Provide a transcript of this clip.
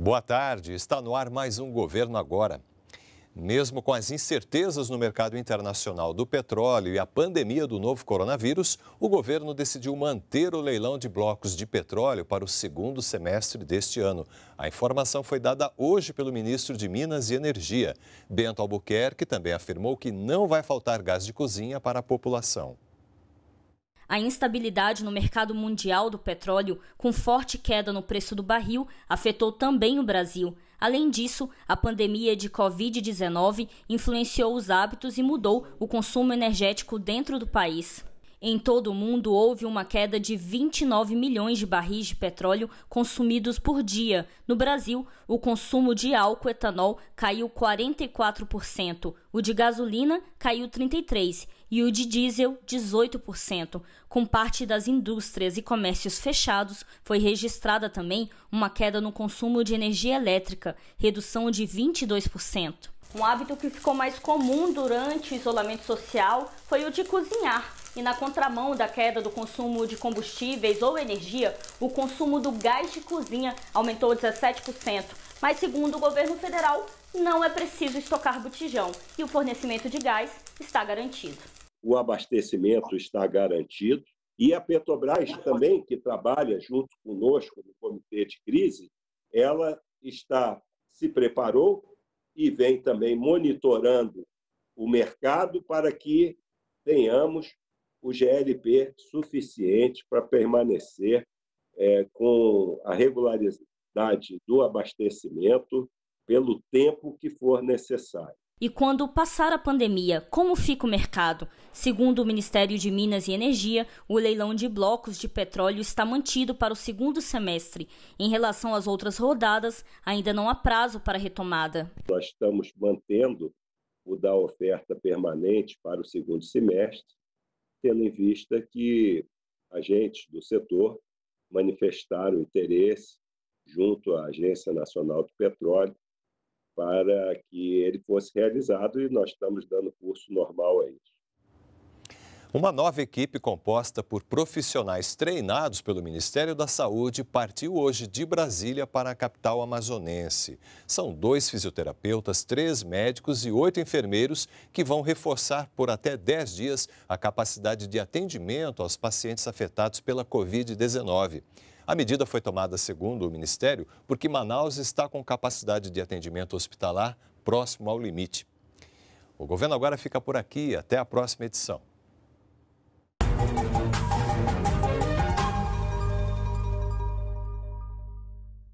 Boa tarde, está no ar mais um Governo Agora. Mesmo com as incertezas no mercado internacional do petróleo e a pandemia do novo coronavírus, o governo decidiu manter o leilão de blocos de petróleo para o segundo semestre deste ano. A informação foi dada hoje pelo ministro de Minas e Energia, Bento Albuquerque, também afirmou que não vai faltar gás de cozinha para a população. A instabilidade no mercado mundial do petróleo, com forte queda no preço do barril, afetou também o Brasil. Além disso, a pandemia de Covid-19 influenciou os hábitos e mudou o consumo energético dentro do país. Em todo o mundo, houve uma queda de 29 milhões de barris de petróleo consumidos por dia. No Brasil, o consumo de álcool etanol caiu 44%, o de gasolina caiu 33% e o de diesel 18%. Com parte das indústrias e comércios fechados, foi registrada também uma queda no consumo de energia elétrica, redução de 22%. Um hábito que ficou mais comum durante o isolamento social foi o de cozinhar. E na contramão da queda do consumo de combustíveis ou energia, o consumo do gás de cozinha aumentou 17%. Mas, segundo o governo federal, não é preciso estocar botijão e o fornecimento de gás está garantido o abastecimento está garantido. E a Petrobras também, que trabalha junto conosco no comitê de crise, ela está se preparou e vem também monitorando o mercado para que tenhamos o GLP suficiente para permanecer é, com a regularidade do abastecimento pelo tempo que for necessário. E quando passar a pandemia, como fica o mercado? Segundo o Ministério de Minas e Energia, o leilão de blocos de petróleo está mantido para o segundo semestre. Em relação às outras rodadas, ainda não há prazo para retomada. Nós estamos mantendo o da oferta permanente para o segundo semestre, tendo em vista que agentes do setor manifestaram interesse junto à Agência Nacional do Petróleo para que ele fosse realizado e nós estamos dando curso normal a isso. Uma nova equipe composta por profissionais treinados pelo Ministério da Saúde partiu hoje de Brasília para a capital amazonense. São dois fisioterapeutas, três médicos e oito enfermeiros que vão reforçar por até 10 dias a capacidade de atendimento aos pacientes afetados pela Covid-19. A medida foi tomada, segundo o Ministério, porque Manaus está com capacidade de atendimento hospitalar próximo ao limite. O governo agora fica por aqui. Até a próxima edição.